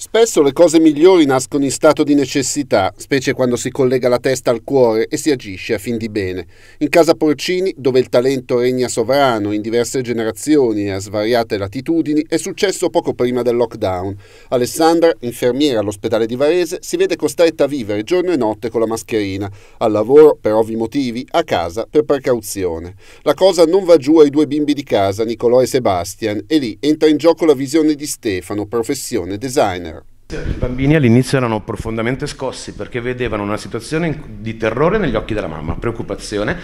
Spesso le cose migliori nascono in stato di necessità, specie quando si collega la testa al cuore e si agisce a fin di bene. In casa Porcini, dove il talento regna sovrano in diverse generazioni e a svariate latitudini, è successo poco prima del lockdown. Alessandra, infermiera all'ospedale di Varese, si vede costretta a vivere giorno e notte con la mascherina, al lavoro per ovvi motivi, a casa per precauzione. La cosa non va giù ai due bimbi di casa, Nicolò e Sebastian, e lì entra in gioco la visione di Stefano, professione designer. I bambini all'inizio erano profondamente scossi perché vedevano una situazione di terrore negli occhi della mamma, preoccupazione,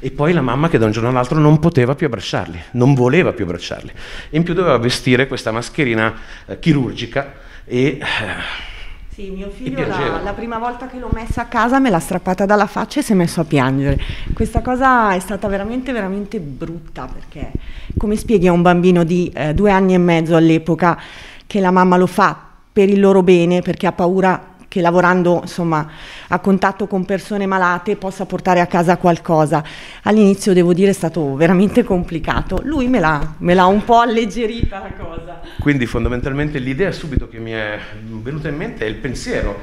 e poi la mamma che da un giorno all'altro non poteva più abbracciarli, non voleva più abbracciarli. E in più doveva vestire questa mascherina eh, chirurgica e... Eh, sì, mio figlio la, la, prima volta che l'ho messa a casa me l'ha strappata dalla faccia e si è messo a piangere. Questa cosa è stata veramente, veramente brutta perché come spieghi a un bambino di eh, due anni e mezzo all'epoca che la mamma lo fa per il loro bene perché ha paura che lavorando insomma, a contatto con persone malate possa portare a casa qualcosa. All'inizio devo dire è stato veramente complicato, lui me l'ha, me l'ha un po' alleggerita la cosa. Quindi fondamentalmente l'idea subito che mi è venuta in mente è il pensiero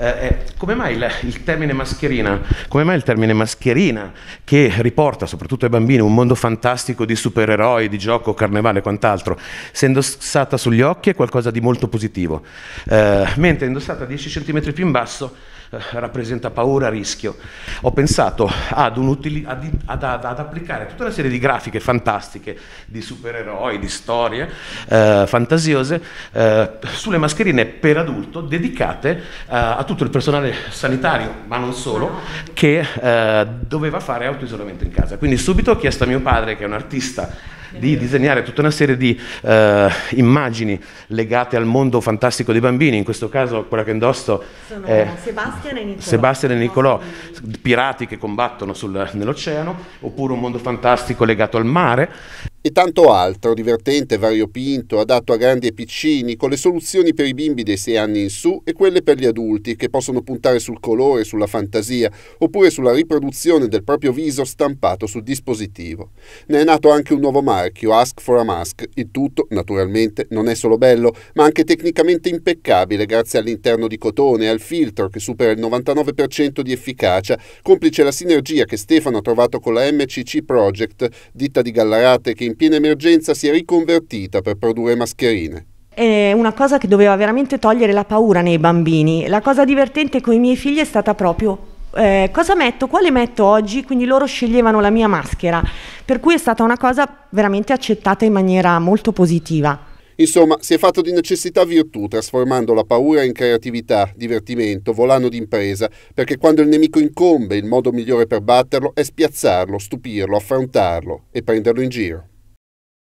eh, eh, come mai il, il, termine mascherina? Come mai il termine mascherina che riporta soprattutto ai bambini un mondo fantastico di supereroi, di gioco, carnevale e quant'altro, se indossata sugli occhi è qualcosa di molto positivo, eh, mentre indossata 10 cm più in basso rappresenta paura, rischio, ho pensato ad, utili, ad, ad, ad, applicare tutta una serie di grafiche fantastiche, di supereroi, di storie eh, fantasiose, eh, sulle mascherine per adulto dedicate eh, a tutto il personale sanitario, ma non solo, che eh, doveva fare autoisolamento in casa. Quindi subito ho chiesto a mio padre, che è un artista, di disegnare tutta una serie di eh, immagini legate al mondo fantastico dei bambini, in questo caso quella che indosso Sono è Sebastian e Nicolò, Sebastian e Niccolò pirati che combattono sul, nell'oceano, oppure un mondo fantastico legato al mare, e tanto altro, divertente, variopinto, adatto a grandi e piccini, con le soluzioni per i bimbi dei 6 anni in su e quelle per gli adulti, che possono puntare sul colore, sulla fantasia, oppure sulla riproduzione del proprio viso stampato sul dispositivo. Ne è nato anche un nuovo marchio, Ask for a Mask. Il tutto, naturalmente, non è solo bello, ma anche tecnicamente impeccabile grazie all'interno di cotone e al filtro che supera il 99% di efficacia, complice la sinergia che Stefano ha trovato con la MCC Project, ditta di Gallarate che in piena emergenza si è riconvertita per produrre mascherine è una cosa che doveva veramente togliere la paura nei bambini. La cosa divertente con i miei figli è stata proprio eh, cosa metto, quale metto oggi, quindi loro sceglievano la mia maschera, per cui è stata una cosa veramente accettata in maniera molto positiva. Insomma, si è fatto di necessità virtù, trasformando la paura in creatività, divertimento, volano d'impresa, perché quando il nemico incombe il modo migliore per batterlo è spiazzarlo, stupirlo, affrontarlo e prenderlo in giro.